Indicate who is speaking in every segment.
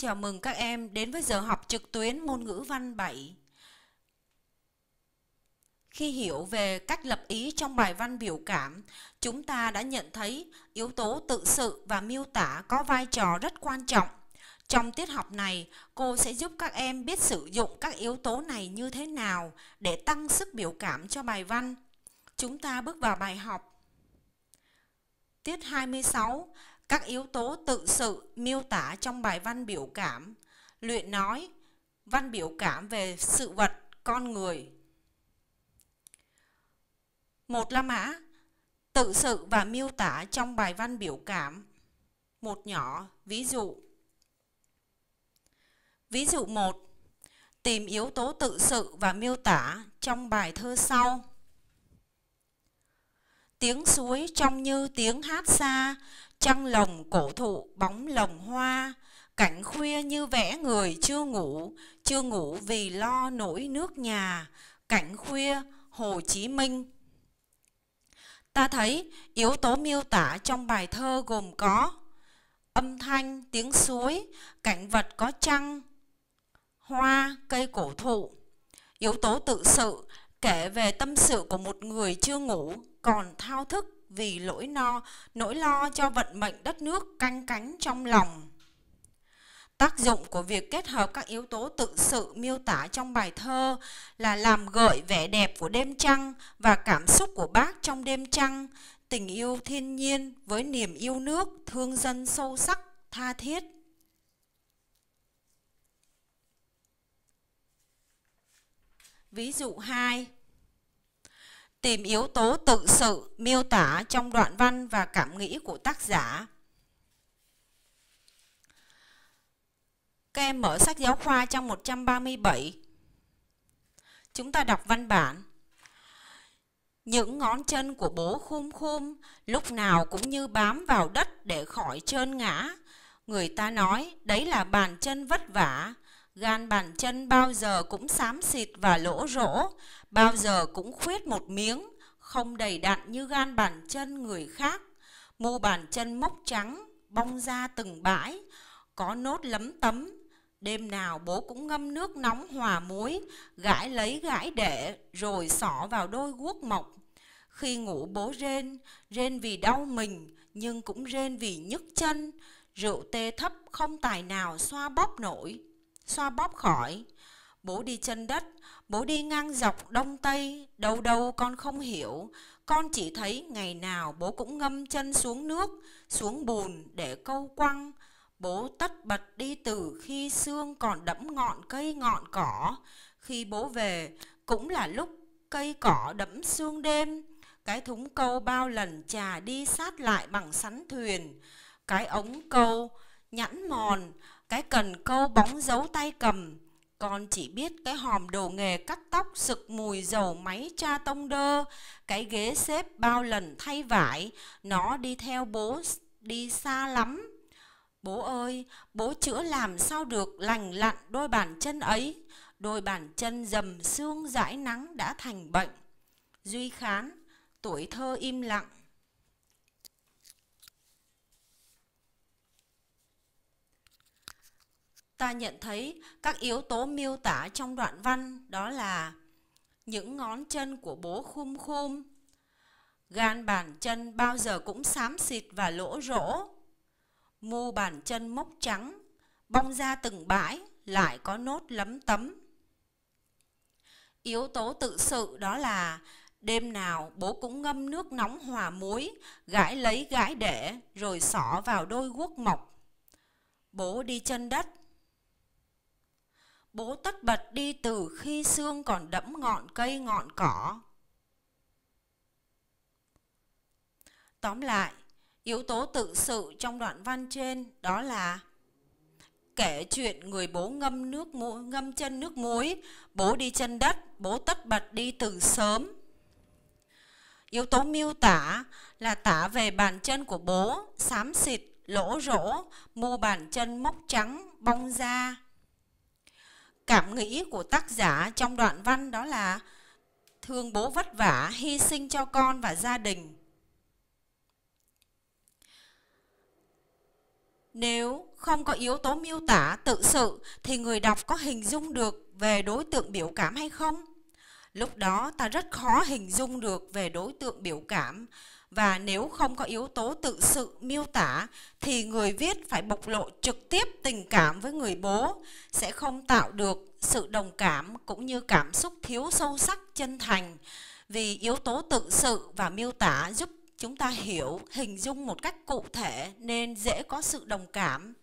Speaker 1: Chào mừng các em đến với giờ học trực tuyến môn ngữ văn 7. Khi hiểu về cách lập ý trong bài văn biểu cảm, chúng ta đã nhận thấy yếu tố tự sự và miêu tả có vai trò rất quan trọng. Trong tiết học này, cô sẽ giúp các em biết sử dụng các yếu tố này như thế nào để tăng sức biểu cảm cho bài văn. Chúng ta bước vào bài học. Tiết 26 các yếu tố tự sự miêu tả trong bài văn biểu cảm, luyện nói, văn biểu cảm về sự vật, con người. Một La Mã Tự sự và miêu tả trong bài văn biểu cảm Một nhỏ, ví dụ Ví dụ một Tìm yếu tố tự sự và miêu tả trong bài thơ sau Tiếng suối trong như tiếng hát xa Trăng lồng cổ thụ bóng lồng hoa, Cảnh khuya như vẽ người chưa ngủ, Chưa ngủ vì lo nỗi nước nhà, Cảnh khuya Hồ Chí Minh Ta thấy yếu tố miêu tả trong bài thơ gồm có âm thanh, tiếng suối, cảnh vật có trăng, hoa, cây cổ thụ. Yếu tố tự sự kể về tâm sự của một người chưa ngủ còn thao thức vì lỗi no, nỗi lo cho vận mệnh đất nước canh cánh trong lòng. Tác dụng của việc kết hợp các yếu tố tự sự miêu tả trong bài thơ là làm gợi vẻ đẹp của đêm trăng và cảm xúc của bác trong đêm trăng, tình yêu thiên nhiên với niềm yêu nước, thương dân sâu sắc, tha thiết. Ví dụ 2 tìm yếu tố tự sự miêu tả trong đoạn văn và cảm nghĩ của tác giả. Các em mở sách giáo khoa trang 137. Chúng ta đọc văn bản. Những ngón chân của bố khum khum, lúc nào cũng như bám vào đất để khỏi trơn ngã. Người ta nói đấy là bàn chân vất vả, gan bàn chân bao giờ cũng xám xịt và lỗ rỗ, bao giờ cũng khuyết một miếng, không đầy đặn như gan bàn chân người khác. Mu bàn chân mốc trắng, bong ra từng bãi, có nốt lấm tấm. Đêm nào bố cũng ngâm nước nóng hòa muối, gãi lấy gãi để, rồi xỏ vào đôi guốc mộc. Khi ngủ bố rên, rên vì đau mình, nhưng cũng rên vì nhức chân. Rượu tê thấp không tài nào xoa bóp nổi xoa bóp khỏi. Bố đi chân đất, bố đi ngang dọc đông tây, đâu đâu con không hiểu. Con chỉ thấy ngày nào bố cũng ngâm chân xuống nước, xuống bùn để câu quăng. Bố tất bật đi từ khi xương còn đẫm ngọn cây ngọn cỏ. Khi bố về cũng là lúc cây cỏ đẫm xương đêm. Cái thúng câu bao lần trà đi sát lại bằng sắn thuyền. Cái ống câu nhẵn mòn cái cần câu bóng dấu tay cầm con chỉ biết cái hòm đồ nghề cắt tóc sực mùi dầu máy cha tông đơ cái ghế xếp bao lần thay vải nó đi theo bố đi xa lắm bố ơi bố chữa làm sao được lành lặn đôi bàn chân ấy đôi bàn chân dầm xương dãi nắng đã thành bệnh duy khán tuổi thơ im lặng ta nhận thấy các yếu tố miêu tả trong đoạn văn đó là những ngón chân của bố khum khum, gan bàn chân bao giờ cũng xám xịt và lỗ rỗ, mu bàn chân mốc trắng, bong ra từng bãi, lại có nốt lấm tấm. Yếu tố tự sự đó là đêm nào bố cũng ngâm nước nóng hòa muối, gãi lấy gãi để rồi xỏ vào đôi guốc mộc. Bố đi chân đất, Bố tất bật đi từ khi xương còn đẫm ngọn cây ngọn cỏ. Tóm lại, yếu tố tự sự trong đoạn văn trên đó là kể chuyện người bố ngâm nước muối, ngâm chân nước muối, bố đi chân đất, bố tất bật đi từ sớm. Yếu tố miêu tả là tả về bàn chân của bố, xám xịt, lỗ rỗ, mu bàn chân mốc trắng, bong da. Cảm nghĩ của tác giả trong đoạn văn đó là thương bố vất vả, hy sinh cho con và gia đình. Nếu không có yếu tố miêu tả tự sự thì người đọc có hình dung được về đối tượng biểu cảm hay không? Lúc đó ta rất khó hình dung được về đối tượng biểu cảm và nếu không có yếu tố tự sự miêu tả thì người viết phải bộc lộ trực tiếp tình cảm với người bố sẽ không tạo được sự đồng cảm cũng như cảm xúc thiếu sâu sắc chân thành vì yếu tố tự sự và miêu tả giúp chúng ta hiểu hình dung một cách cụ thể nên dễ có sự đồng cảm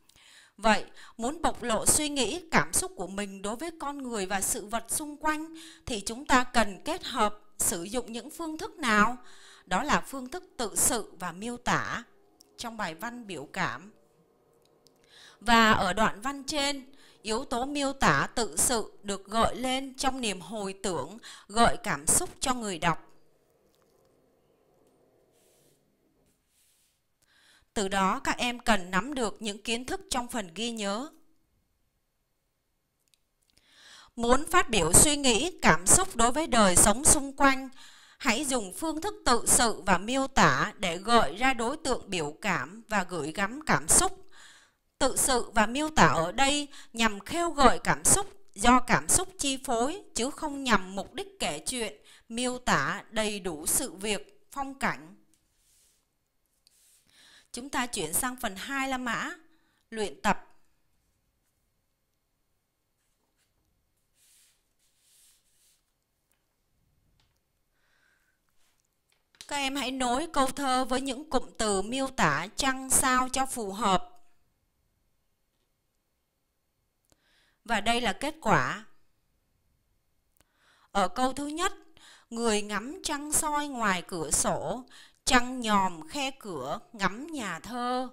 Speaker 1: Vậy, muốn bộc lộ suy nghĩ, cảm xúc của mình đối với con người và sự vật xung quanh thì chúng ta cần kết hợp sử dụng những phương thức nào? đó là phương thức tự sự và miêu tả trong bài văn biểu cảm.
Speaker 2: Và ở đoạn
Speaker 1: văn trên, yếu tố miêu tả tự sự được gợi lên trong niềm hồi tưởng, gợi cảm xúc cho người đọc. Từ đó các em cần nắm được những kiến thức trong phần ghi nhớ. Muốn phát biểu suy nghĩ, cảm xúc đối với đời sống xung quanh, Hãy dùng phương thức tự sự và miêu tả để gợi ra đối tượng biểu cảm và gửi gắm cảm xúc. Tự sự và miêu tả ở đây nhằm khêu gợi cảm xúc do cảm xúc chi phối chứ không nhằm mục đích kể chuyện, miêu tả đầy đủ sự việc, phong cảnh. Chúng ta chuyển sang phần 2 là mã, luyện tập Các em hãy nối câu thơ với những cụm từ miêu tả trăng sao cho phù hợp. Và đây là kết quả. Ở câu thứ nhất, người ngắm trăng soi ngoài cửa sổ, trăng nhòm khe cửa ngắm nhà thơ.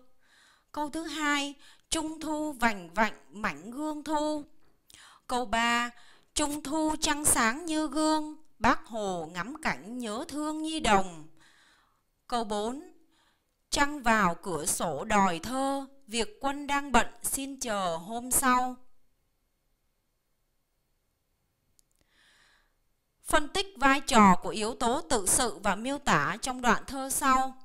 Speaker 1: Câu thứ hai, trung thu vành vạnh mảnh gương thu. Câu ba trung thu trăng sáng như gương. Bác Hồ ngắm cảnh nhớ thương nhi đồng. Câu 4. Trăng vào cửa sổ đòi thơ, việc quân đang bận xin chờ hôm sau. Phân tích vai trò của yếu tố tự sự và miêu tả trong đoạn thơ sau.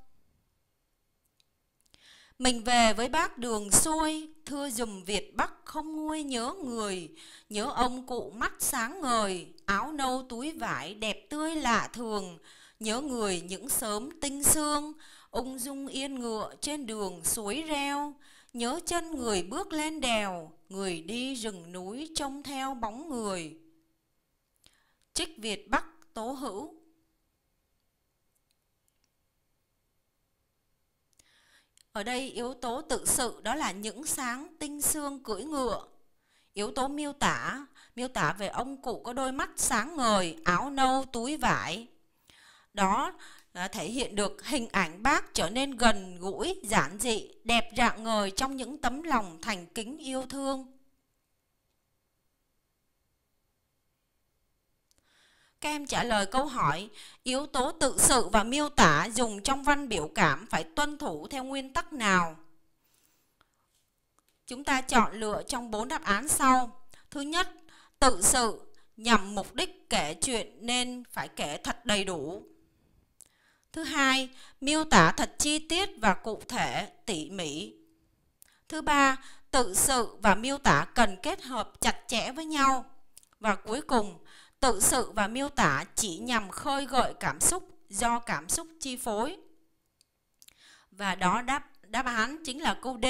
Speaker 1: Mình về với bác đường xuôi, thưa dùm Việt Bắc không nguôi nhớ người, nhớ ông cụ mắt sáng ngời, áo nâu túi vải đẹp tươi lạ thường, nhớ người những sớm tinh sương, ung dung yên ngựa trên đường suối reo, nhớ chân người bước lên đèo, người đi rừng núi trông theo bóng người. Trích Việt Bắc Tố Hữu Ở đây yếu tố tự sự đó là những sáng tinh xương cưỡi ngựa. Yếu tố miêu tả, miêu tả về ông cụ có đôi mắt sáng ngời, áo nâu, túi vải. Đó là thể hiện được hình ảnh bác trở nên gần gũi, giản dị, đẹp rạng ngời trong những tấm lòng thành kính yêu thương. các em trả lời câu hỏi yếu tố tự sự và miêu tả dùng trong văn biểu cảm phải tuân thủ theo nguyên tắc nào? Chúng ta chọn lựa trong bốn đáp án sau. Thứ nhất, tự sự nhằm mục đích kể chuyện nên phải kể thật đầy đủ. Thứ hai, miêu tả thật chi tiết và cụ thể, tỉ mỉ. Thứ ba, tự sự và miêu tả cần kết hợp chặt chẽ với nhau. Và cuối cùng, tự sự và miêu tả chỉ nhằm khơi gợi cảm xúc do cảm xúc chi phối. Và đó đáp đáp án chính là câu D.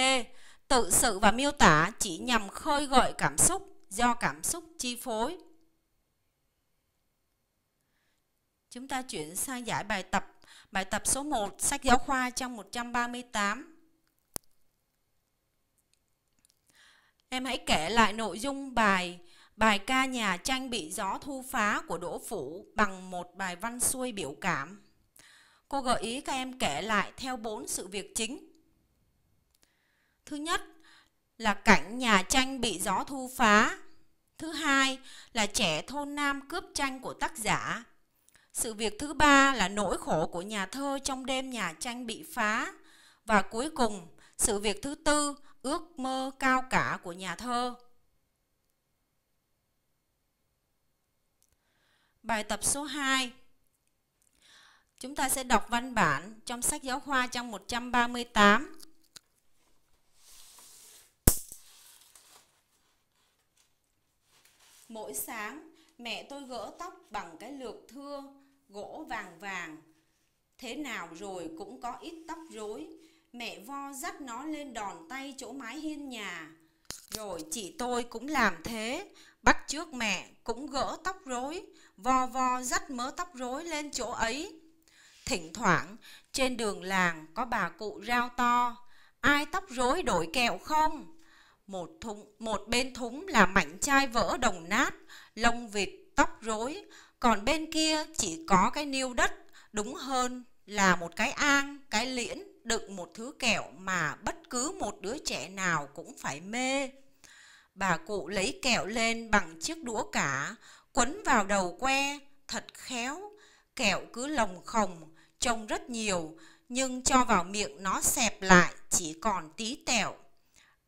Speaker 1: Tự sự và miêu tả chỉ nhằm khơi gợi cảm xúc do cảm xúc chi phối. Chúng ta chuyển sang giải bài tập. Bài tập số 1, sách giáo khoa trang 138. Em hãy kể lại nội dung bài Bài ca nhà tranh bị gió thu phá của Đỗ Phủ bằng một bài văn xuôi biểu cảm. Cô gợi ý các em kể lại theo bốn sự việc chính. Thứ nhất là cảnh nhà tranh bị gió thu phá. Thứ hai là trẻ thôn Nam cướp tranh của tác giả. Sự việc thứ ba là nỗi khổ của nhà thơ trong đêm nhà tranh bị phá. Và cuối cùng, sự việc thứ tư, ước mơ cao cả của nhà thơ. Bài tập số 2 Chúng ta sẽ đọc văn bản trong sách giáo khoa trang 138 Mỗi sáng, mẹ tôi gỡ tóc bằng cái lược thưa, gỗ vàng vàng. Thế nào rồi cũng có ít tóc rối, mẹ vo dắt nó lên đòn tay chỗ mái hiên nhà. Rồi chị tôi cũng làm thế, bắt trước mẹ cũng gỡ tóc rối, vo vo dắt mớ tóc rối lên chỗ ấy. Thỉnh thoảng, trên đường làng có bà cụ rao to, ai tóc rối đổi kẹo không? Một, thúng, một bên thúng là mảnh chai vỡ đồng nát, lông vịt, tóc rối, còn bên kia chỉ có cái niêu đất, đúng hơn là một cái an, cái liễn đựng một thứ kẹo mà bất cứ một đứa trẻ nào cũng phải mê. Bà cụ lấy kẹo lên bằng chiếc đũa cả, quấn vào đầu que, thật khéo, kẹo cứ lồng khồng, trông rất nhiều, nhưng cho vào miệng nó xẹp lại, chỉ còn tí tẹo.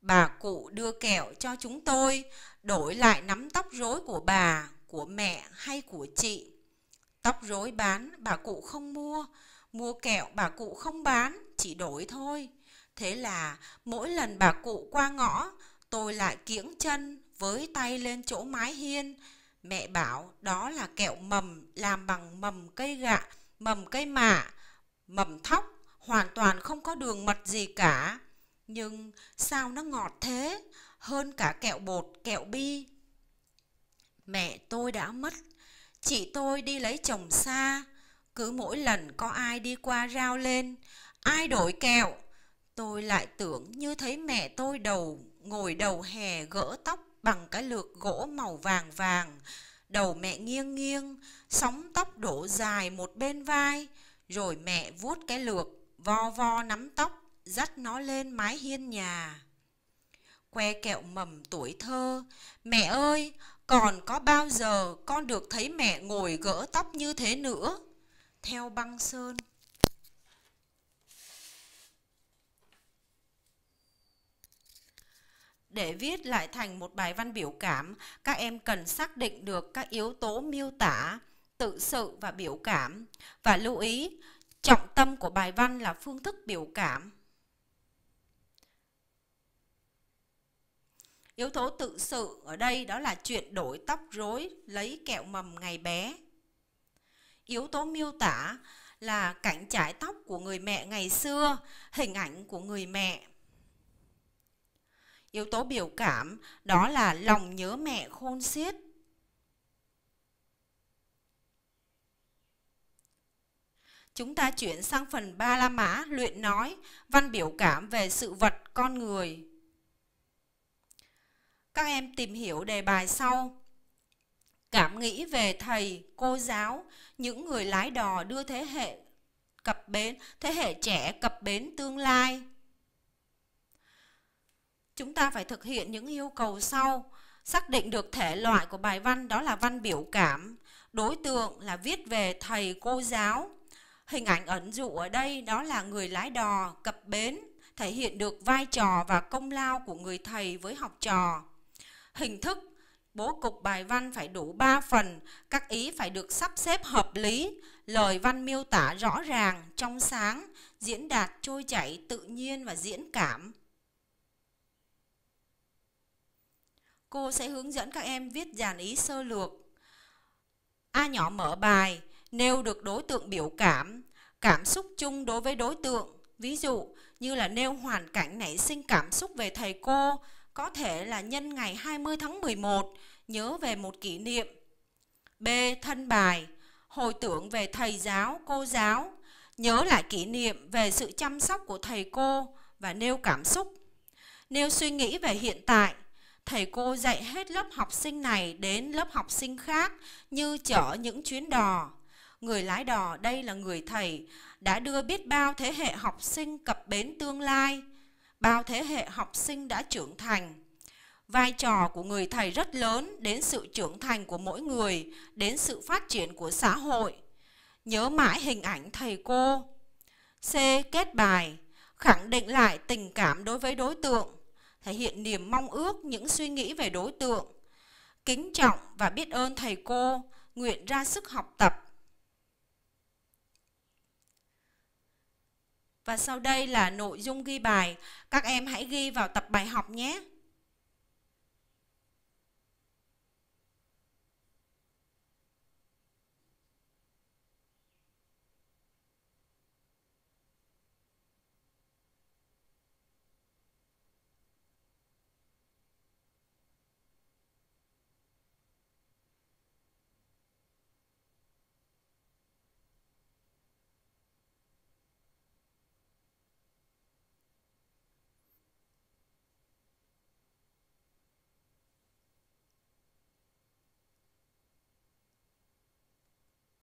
Speaker 1: Bà cụ đưa kẹo cho chúng tôi, đổi lại nắm tóc rối của bà, của mẹ hay của chị. Tóc rối bán, bà cụ không mua, mua kẹo bà cụ không bán, chỉ đổi thôi. Thế là mỗi lần bà cụ qua ngõ, tôi lại kiễng chân với tay lên chỗ mái hiên, Mẹ bảo đó là kẹo mầm làm bằng mầm cây gạ, mầm cây mạ, mầm thóc, hoàn toàn không có đường mật gì cả. Nhưng sao nó ngọt thế, hơn cả kẹo bột, kẹo bi. Mẹ tôi đã mất, chị tôi đi lấy chồng xa. Cứ mỗi lần có ai đi qua rao lên, ai đổi kẹo, tôi lại tưởng như thấy mẹ tôi đầu ngồi đầu hè gỡ tóc bằng cái lược gỗ màu vàng vàng, đầu mẹ nghiêng nghiêng, sóng tóc đổ dài một bên vai, rồi mẹ vuốt cái lược, vo vo nắm tóc, dắt nó lên mái hiên nhà. Que kẹo mầm tuổi thơ, mẹ ơi, còn có bao giờ con được thấy mẹ ngồi gỡ tóc như thế nữa? Theo băng sơn. để viết lại thành một bài văn biểu cảm, các em cần xác định được các yếu tố miêu tả, tự sự và biểu cảm. Và lưu ý, trọng tâm của bài văn là phương thức biểu cảm. Yếu tố tự sự ở đây đó là chuyện đổi tóc rối, lấy kẹo mầm ngày bé. Yếu tố miêu tả là cảnh trải tóc của người mẹ ngày xưa, hình ảnh của người mẹ. Yếu tố biểu cảm đó là lòng nhớ mẹ khôn xiết. Chúng ta chuyển sang phần ba la mã luyện nói, văn biểu cảm về sự vật con người. Các em tìm hiểu đề bài sau. Cảm nghĩ về thầy, cô giáo, những người lái đò đưa thế hệ cập bến, thế hệ trẻ cập bến tương lai chúng ta phải thực hiện những yêu cầu sau xác định được thể loại của bài văn đó là văn biểu cảm đối tượng là viết về thầy cô giáo hình ảnh ẩn dụ ở đây đó là người lái đò cập bến thể hiện được vai trò và công lao của người thầy với học trò hình thức bố cục bài văn phải đủ 3 phần các ý phải được sắp xếp hợp lý lời văn miêu tả rõ ràng trong sáng diễn đạt trôi chảy tự nhiên và diễn cảm Cô sẽ hướng dẫn các em viết dàn ý sơ lược. A nhỏ mở bài, nêu được đối tượng biểu cảm, cảm xúc chung đối với đối tượng. Ví dụ như là nêu hoàn cảnh nảy sinh cảm xúc về thầy cô, có thể là nhân ngày 20 tháng 11, nhớ về một kỷ niệm. B. Thân bài, hồi tưởng về thầy giáo, cô giáo, nhớ lại kỷ niệm về sự chăm sóc của thầy cô và nêu cảm xúc. Nêu suy nghĩ về hiện tại, thầy cô dạy hết lớp học sinh này đến lớp học sinh khác như chở những chuyến đò. Người lái đò đây là người thầy, đã đưa biết bao thế hệ học sinh cập bến tương lai, bao thế hệ học sinh đã trưởng thành. Vai trò của người thầy rất lớn đến sự trưởng thành của mỗi người, đến sự phát triển của xã hội. Nhớ mãi hình ảnh thầy cô. C. Kết bài Khẳng định lại tình cảm đối với đối tượng thể hiện niềm mong ước những suy nghĩ về đối tượng. Kính trọng và biết ơn thầy cô, nguyện ra sức học tập. Và sau đây là nội dung ghi bài, các em hãy ghi vào tập bài học nhé.